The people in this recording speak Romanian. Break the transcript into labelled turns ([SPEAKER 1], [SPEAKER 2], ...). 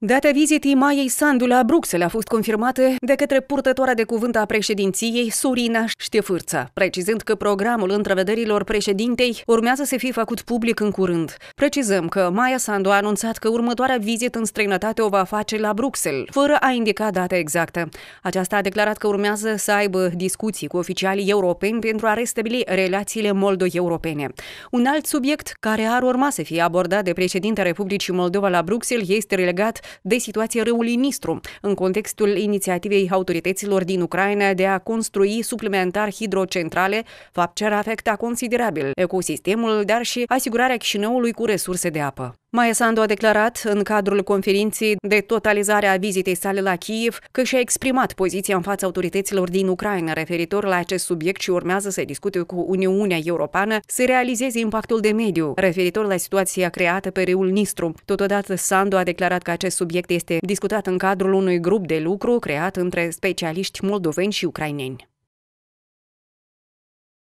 [SPEAKER 1] Data vizitei Maiei Sandu la Bruxelles a fost confirmată de către purtătoarea de cuvânt a președinției, Sorina Ștefârța, precizând că programul întrevederilor președintei urmează să fie făcut public în curând. Precizăm că Maia Sandu a anunțat că următoarea vizită în străinătate o va face la Bruxelles, fără a indica data exactă. Aceasta a declarat că urmează să aibă discuții cu oficialii europeni pentru a restabili relațiile moldo-europene. Un alt subiect care ar urma să fie abordat de președintele Republicii Moldova la Bruxelles este relegat de situația râului Nistru, în contextul inițiativei autorităților din Ucraina de a construi suplimentar hidrocentrale, fapt ce ar afecta considerabil ecosistemul, dar și asigurarea Chișinăului cu resurse de apă. Maia Sandu a declarat în cadrul conferinței de totalizare a vizitei sale la Kiev că și-a exprimat poziția în fața autorităților din Ucraina referitor la acest subiect și urmează să discute cu Uniunea Europeană să realizeze impactul de mediu referitor la situația creată pe râul Nistru. Totodată, Sandu a declarat că acest subiect este discutat în cadrul unui grup de lucru creat între specialiști moldoveni și ucraineni.